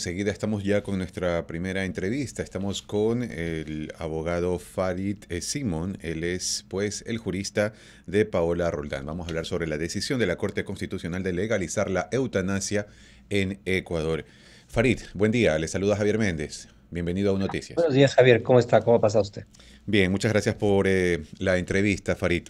Enseguida estamos ya con nuestra primera entrevista. Estamos con el abogado Farid eh, Simón. Él es, pues, el jurista de Paola Roldán. Vamos a hablar sobre la decisión de la Corte Constitucional de legalizar la eutanasia en Ecuador. Farid, buen día. Le saluda Javier Méndez. Bienvenido a Un Noticias. Buenos días, Javier. ¿Cómo está? ¿Cómo pasa usted? Bien, muchas gracias por eh, la entrevista, Farid.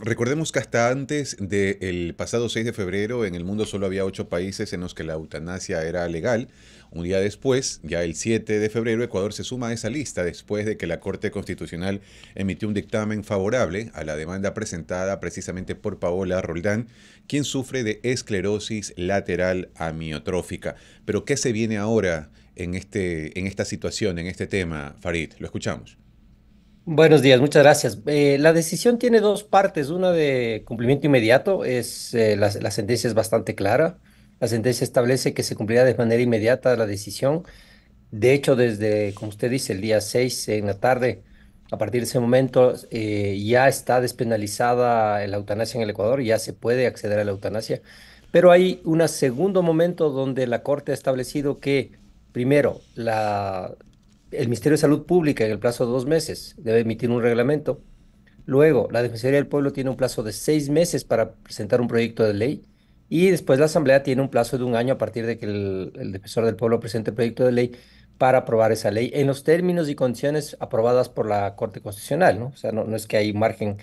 Recordemos que hasta antes del pasado 6 de febrero en el mundo solo había ocho países en los que la eutanasia era legal. Un día después, ya el 7 de febrero, Ecuador se suma a esa lista después de que la Corte Constitucional emitió un dictamen favorable a la demanda presentada precisamente por Paola Roldán, quien sufre de esclerosis lateral amiotrófica. Pero ¿qué se viene ahora en, este, en esta situación, en este tema, Farid? Lo escuchamos. Buenos días, muchas gracias. Eh, la decisión tiene dos partes. Una de cumplimiento inmediato, es, eh, la, sentencia es bastante clara. La sentencia establece que se cumplirá de manera inmediata la decisión. De hecho, desde, como usted dice, el día 6 en la tarde, a partir de ese momento eh, ya está despenalizada la eutanasia en el Ecuador, ya se puede acceder a la eutanasia. Pero hay un segundo momento donde la Corte ha establecido que, primero, la el Ministerio de Salud Pública en el plazo de dos meses debe emitir un reglamento. Luego, la Defensoría del Pueblo tiene un plazo de seis meses para presentar un proyecto de ley. Y después la Asamblea tiene un plazo de un año a partir de que el, defensor del pueblo presente el proyecto de ley para aprobar esa ley en los términos y condiciones aprobadas por la Corte Constitucional. ¿no? O sea, no, es que hay margen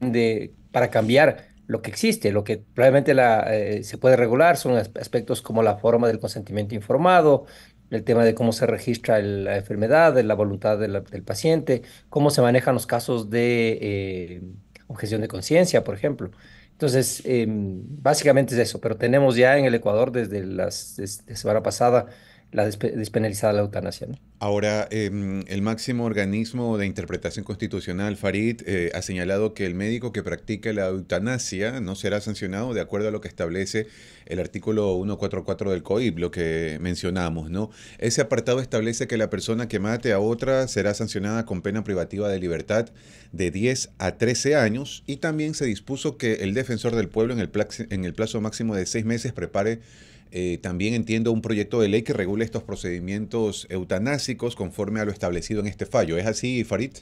de, para cambiar lo que existe. Lo que probablemente la, eh, se puede regular son aspectos como la forma del consentimiento informado, el tema de cómo se registra la enfermedad, de la voluntad del paciente, cómo se manejan los casos de eh, objeción de conciencia, por ejemplo. Entonces, em, básicamente es eso, pero tenemos ya en el Ecuador desde la semana pasada la despenalizada la eutanasia. Ahora, em, el máximo organismo de interpretación constitucional, Farid, eh, ha señalado que el médico que practique la eutanasia no será sancionado de acuerdo a lo que establece el artículo 144 del COIB, lo que mencionamos, ¿no? Ese apartado establece que la persona que mate a otra será sancionada con pena privativa de libertad de 10 a 13 años y también se dispuso que el defensor del pueblo en el, plazo, en el plazo máximo de seis meses prepare eh, también entiendo un proyecto de ley que regule estos procedimientos eutanásicos conforme a lo establecido en este fallo. ¿Es así, Farid?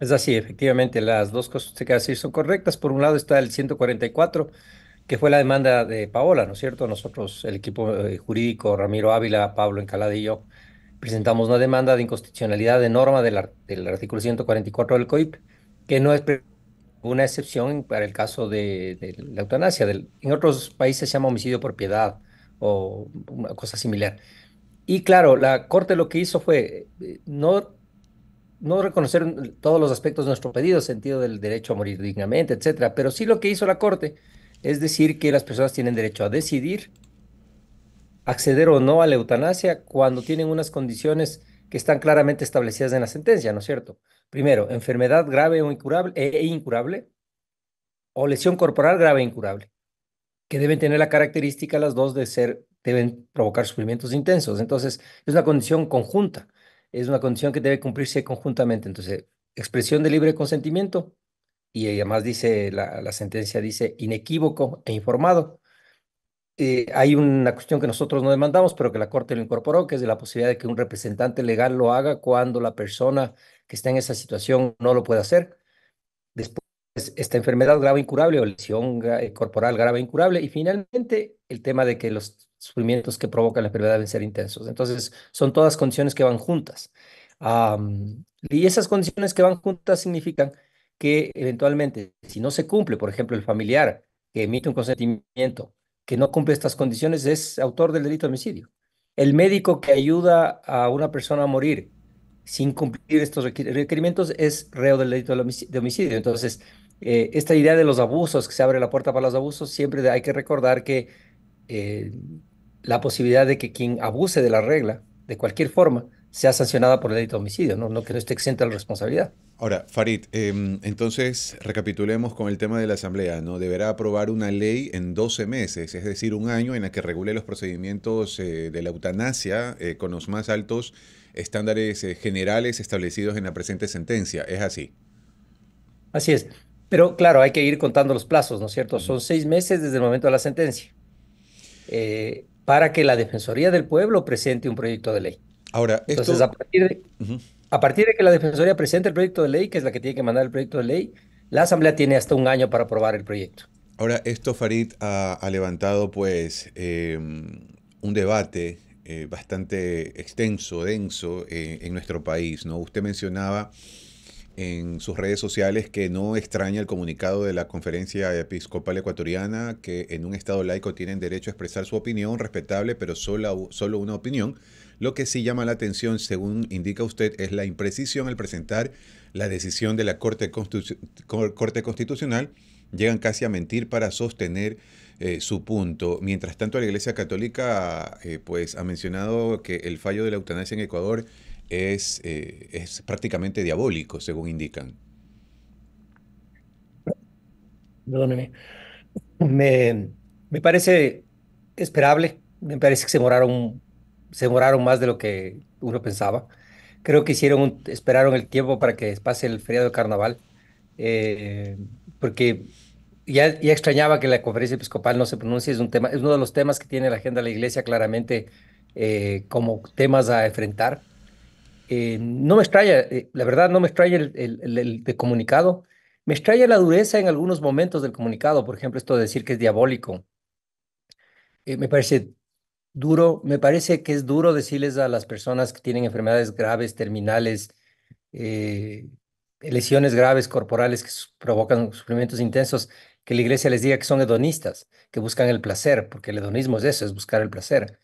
Es así, efectivamente, las dos cosas que decir son correctas. Por un lado está el 144, que fue la demanda de Paola, ¿no es cierto? Nosotros, el equipo eh, jurídico, Ramiro Ávila, Pablo Encalada y yo, presentamos una demanda de inconstitucionalidad de norma del, del artículo 144 del COIP, que no es una excepción para el caso de, la eutanasia. en otros países se llama homicidio por piedad o una cosa similar. Y claro, la Corte lo que hizo fue eh, no, no reconocer todos los aspectos de nuestro pedido, sentido del derecho a morir dignamente, etcétera, pero sí lo que hizo la Corte es decir que las personas tienen derecho a decidir acceder o no a la eutanasia cuando tienen unas condiciones que están claramente establecidas en la sentencia, ¿no es cierto? Primero, enfermedad grave o incurable, eh, e incurable o lesión corporal grave e incurable, que deben tener la característica las dos de ser, deben provocar sufrimientos intensos. Entonces, es una condición conjunta, es una condición que debe cumplirse conjuntamente. Entonces, expresión de libre consentimiento, y además dice, la sentencia dice inequívoco e informado, eh, hay una cuestión que nosotros no demandamos, pero que la Corte lo incorporó, que es de la posibilidad de que un representante legal lo haga cuando la persona que está en esa situación no lo pueda hacer. Después, esta enfermedad grave e incurable o lesión corporal grave e incurable. Y finalmente, el tema de que los sufrimientos que provocan la enfermedad deben ser intensos. Entonces, son todas condiciones que van juntas. y esas condiciones que van juntas significan que eventualmente, si no se cumple, por ejemplo, el familiar que emite un consentimiento que no cumple estas condiciones es autor del delito de homicidio. El médico que ayuda a una persona a morir sin cumplir estos requerimientos es reo del delito de homicidio. Entonces, eh, esta idea de los abusos, que se abre la puerta para los abusos, siempre hay que recordar que eh, la posibilidad de que quien abuse de la regla, de cualquier forma, sea sancionada por el delito de homicidio, no, no que no esté exenta de la responsabilidad. Ahora, Farid, em, entonces recapitulemos con el tema de la Asamblea. ¿no? Deberá aprobar una ley en 12 meses, es decir, un año en la que regule los procedimientos eh, de la eutanasia eh, con los más altos estándares eh, generales establecidos en la presente sentencia. ¿Es así? Así es. Pero claro, hay que ir contando los plazos, ¿no es cierto? Son seis meses desde el momento de la sentencia para que la Defensoría del Pueblo presente un proyecto de ley. Ahora, Entonces, esto... a partir de... A partir de que la Defensoría presente el proyecto de ley, que es la que tiene que mandar el proyecto de ley, la Asamblea tiene hasta un año para aprobar el proyecto. Ahora, esto, Farid, ha, levantado pues eh, un debate eh, bastante extenso, denso eh, en nuestro país. ¿no? Usted mencionaba en sus redes sociales que no extraña el comunicado de la Conferencia Episcopal Ecuatoriana, que en un Estado laico tienen derecho a expresar su opinión, respetable, pero solo, solo una opinión. Lo que sí llama la atención, según indica usted, es la imprecisión al presentar la decisión de la Corte, Constitucional. Llegan casi a mentir para sostener eh, su punto. Mientras tanto, la Iglesia Católica eh, pues, ha mencionado que el fallo de la eutanasia en Ecuador es, eh, es prácticamente diabólico, según indican. Perdóneme. Me, me, parece esperable, me parece que se moraron se moraron más de lo que uno pensaba. Creo que hicieron esperaron el tiempo para que pase el feriado de carnaval, eh, porque ya, ya, extrañaba que la conferencia episcopal no se pronuncie, es, un tema, es uno de los temas que tiene la agenda de la iglesia claramente eh, como temas a enfrentar. Eh, no me extraña, eh, la verdad, no me extraña el, comunicado. Me extraña la dureza en algunos momentos del comunicado, por ejemplo, esto de decir que es diabólico. Eh, me parece duro, me parece que es duro decirles a las personas que tienen enfermedades graves, terminales, lesiones graves corporales que provocan sufrimientos intensos, que la iglesia les diga que son hedonistas, que buscan el placer, porque el hedonismo es eso, es buscar el placer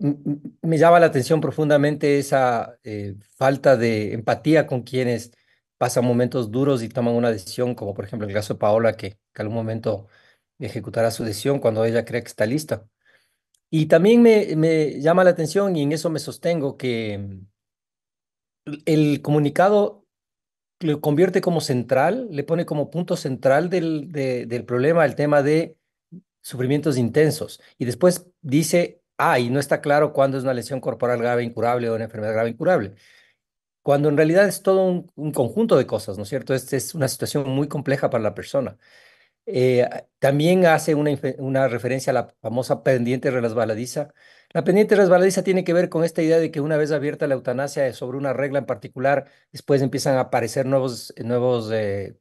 me llama la atención profundamente esa eh, falta de empatía con quienes pasan momentos duros y toman una decisión, como por ejemplo el caso de Paola, que, que algún momento ejecutará su decisión cuando ella cree que está lista. Y también me, llama la atención, y en eso me sostengo, que mm, el comunicado lo convierte como central, le pone como punto central del, del problema el tema de sufrimientos intensos. Y después dice Ah, y no está claro cuándo es una lesión corporal grave incurable o una enfermedad grave incurable. Cuando en realidad es todo un, conjunto de cosas, ¿no es cierto? Esta es una situación muy compleja para la persona. Eh, también hace una, referencia a la famosa pendiente resbaladiza. La pendiente resbaladiza tiene que ver con esta idea de que una vez abierta la eutanasia sobre una regla en particular, después empiezan a aparecer nuevos, nuevos, eh,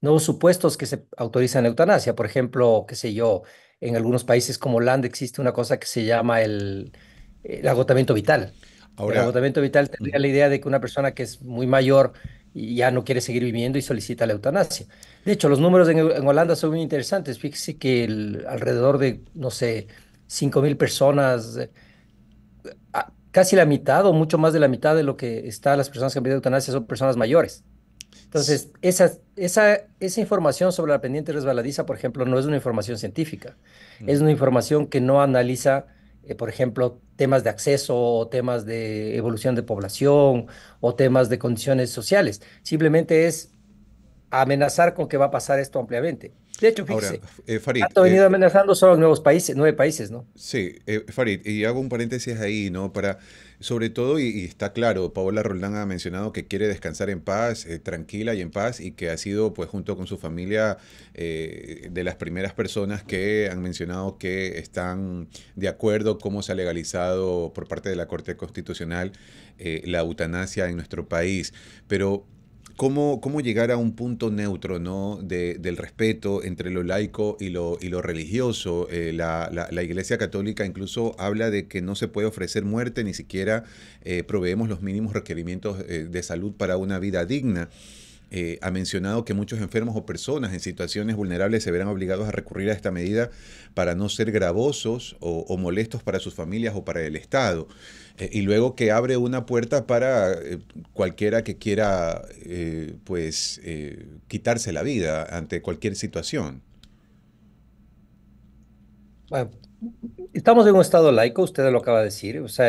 nuevos supuestos que se autorizan la eutanasia. Por ejemplo, qué sé yo, en algunos países como Holanda existe una cosa que se llama el, agotamiento vital. el agotamiento vital tendría la idea de que una persona que es muy mayor y ya no quiere seguir viviendo y solicita la eutanasia. De hecho, los números en, Holanda son muy interesantes. Fíjese que alrededor de, no sé, 5.000 personas, eh, casi la mitad o mucho más de la mitad de lo que está las personas que han pedido eutanasia son personas mayores. Entonces, esa, información sobre la pendiente resbaladiza, por ejemplo, no es una información científica, mm. es una información que no analiza, eh, por ejemplo, temas de acceso o temas de evolución de población o temas de condiciones sociales. Simplemente es amenazar con que va a pasar esto ampliamente. De hecho, fíjese, eh, Farid, ha venido eh, amenazando solo nuevos países, nueve países, ¿no? Sí, eh, Farid, y hago un paréntesis ahí, ¿no? Para, sobre todo, y, está claro, Paola Roldán ha mencionado que quiere descansar en paz, tranquila y en paz, y que ha sido, pues, junto con su familia, de las primeras personas que han mencionado que están de acuerdo cómo se ha legalizado por parte de la Corte Constitucional la eutanasia en nuestro país. Pero ¿Cómo, ¿Cómo, llegar a un punto neutro ¿no? De, del respeto entre lo laico y lo, y lo religioso? Eh, la, la, Iglesia Católica incluso habla de que no se puede ofrecer muerte, ni siquiera eh, proveemos los mínimos requerimientos eh, de salud para una vida digna. Eh, ha mencionado que muchos enfermos o personas en situaciones vulnerables se verán obligados a recurrir a esta medida para no ser gravosos o, molestos para sus familias o para el Estado. Eh, y luego que abre una puerta para eh, cualquiera que quiera pues quitarse la vida ante cualquier situación. estamos en un estado laico, usted lo acaba de decir, o sea,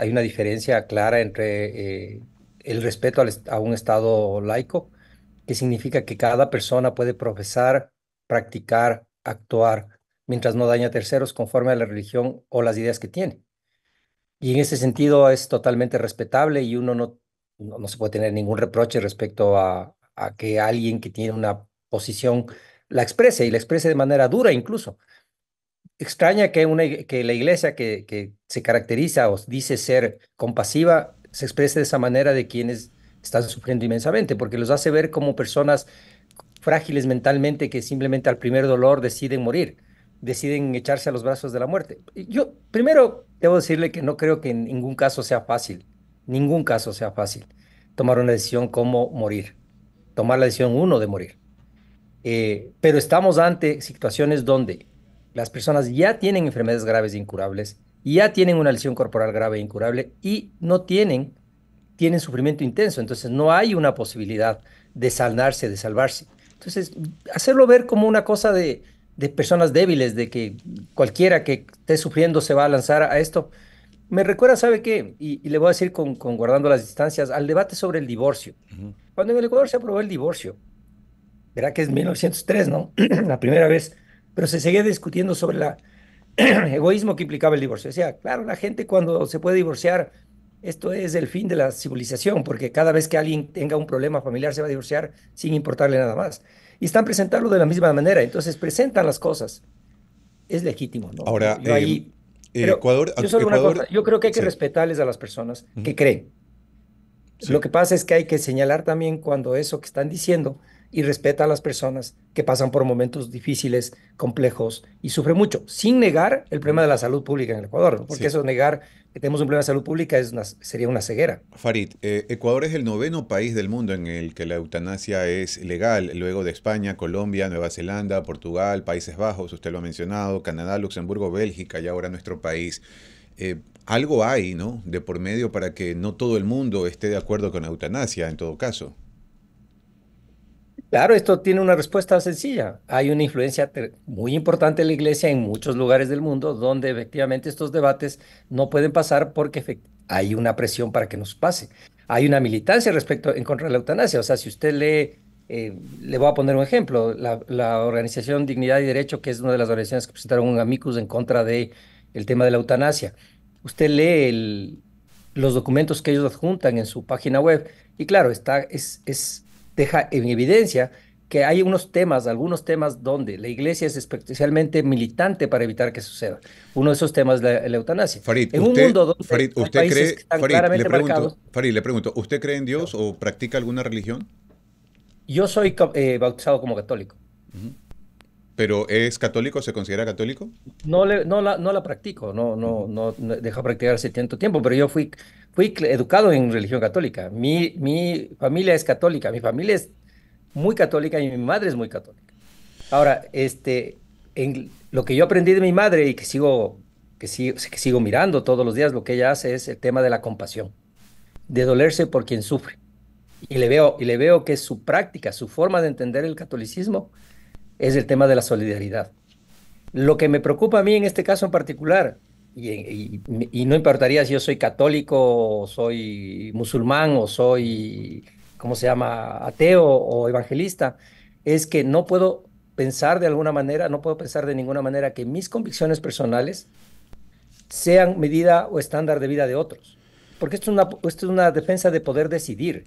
hay una diferencia clara entre el respeto a un Estado laico, que significa que cada persona puede profesar, practicar, actuar, mientras no daña a terceros conforme a la religión o las ideas que tiene. Y en ese sentido es totalmente respetable y uno no, no, se puede tener ningún reproche respecto a, que alguien que tiene una posición la exprese y la exprese de manera dura incluso. Extraña que, una, que la iglesia que, que se caracteriza o dice ser compasiva se exprese de esa manera de quienes están sufriendo inmensamente, porque los hace ver como personas frágiles mentalmente que simplemente al primer dolor deciden morir, deciden echarse a los brazos de la muerte. Yo primero debo decirle que no creo que en ningún caso sea fácil, ningún caso sea fácil tomar una decisión como morir, tomar la decisión uno de morir. Eh, pero estamos ante situaciones donde las personas ya tienen enfermedades graves e incurables, ya tienen una lesión corporal grave e incurable y no tienen, tienen sufrimiento intenso, entonces no hay una posibilidad de sanarse, de salvarse. Entonces, hacerlo ver como una cosa de, de personas débiles, de que cualquiera que esté sufriendo se va a lanzar a esto, me recuerda, ¿sabe qué? Y, le voy a decir con, con, guardando las distancias, al debate sobre el divorcio. Cuando en el Ecuador se aprobó el divorcio, verá que es 1903, ¿no? la primera vez, pero se seguía discutiendo sobre la egoísmo que implicaba el divorcio. O sea, claro, la gente cuando se puede divorciar, esto es el fin de la civilización, porque cada vez que alguien tenga un problema familiar se va a divorciar sin importarle nada más. Y están presentando de la misma manera, entonces presentan las cosas. Es legítimo, ¿no? Ahora, yo, em, Ecuador, yo, creo que hay que respetarles a las personas que creen. Lo que pasa es que hay que señalar también cuando eso que están diciendo y respeta a las personas que pasan por momentos difíciles, complejos y sufren mucho, sin negar el problema de la salud pública en el Ecuador, porque eso negar que tenemos un problema de salud pública es sería una ceguera. Farid, eh, Ecuador es el noveno país del mundo en el que la eutanasia es legal, luego de España, Colombia, Nueva Zelanda, Portugal, Países Bajos, usted lo ha mencionado, Canadá, Luxemburgo, Bélgica y ahora nuestro país. Eh, algo hay, ¿no? De por medio para que no todo el mundo esté de acuerdo con la eutanasia, en todo caso. Claro, esto tiene una respuesta sencilla. Hay una influencia muy importante en la Iglesia en muchos lugares del mundo donde efectivamente estos debates no pueden pasar porque hay una presión para que nos pase. Hay una militancia respecto en contra de la eutanasia. O sea, si usted lee, eh, le voy a poner un ejemplo, la, organización Dignidad y Derecho, que es una de las organizaciones que presentaron un amicus en contra del el tema de la eutanasia. Usted lee los documentos que ellos adjuntan en su página web y claro, está, es deja en evidencia que hay unos temas, algunos temas donde la iglesia es especialmente militante para evitar que suceda. Uno de esos temas es la, eutanasia. Farid, usted, cree, le pregunto, ¿usted cree en Dios o practica alguna religión? Yo soy eh, bautizado como católico. ¿Pero es católico? ¿Se considera católico? No, no, la, no la practico, no, no, no, deja practicar hace tanto tiempo, pero yo fui, fui educado en religión católica. Mi, mi familia es católica, mi familia es muy católica y mi madre es muy católica. Ahora, este, en, lo que yo aprendí de mi madre y que sigo, que, sigo, sigo mirando todos los días, lo que ella hace es el tema de la compasión, de dolerse por quien sufre. Y le veo, y le veo que su práctica, su forma de entender el catolicismo, es el tema de la solidaridad. Lo que me preocupa a mí en este caso en particular, y, no importaría si yo soy católico o soy musulmán o soy, ¿cómo se llama?, ateo o evangelista, es que no puedo pensar de alguna manera, no puedo pensar de ninguna manera que mis convicciones personales sean medida o estándar de vida de otros. Porque esto es una, esto una defensa de poder decidir.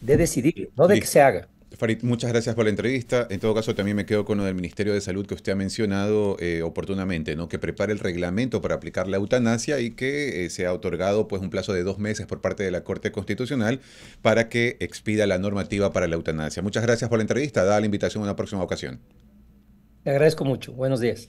De decidir, no de que se haga. Farid, muchas gracias por la entrevista. En todo caso, también me quedo con lo del Ministerio de Salud que usted ha mencionado eh, oportunamente, ¿no? Que prepare el reglamento para aplicar la eutanasia y que eh, se ha otorgado pues un plazo de dos meses por parte de la Corte Constitucional para que expida la normativa para la eutanasia. Muchas gracias por la entrevista. Da la invitación a una próxima ocasión. Le agradezco mucho. Buenos días.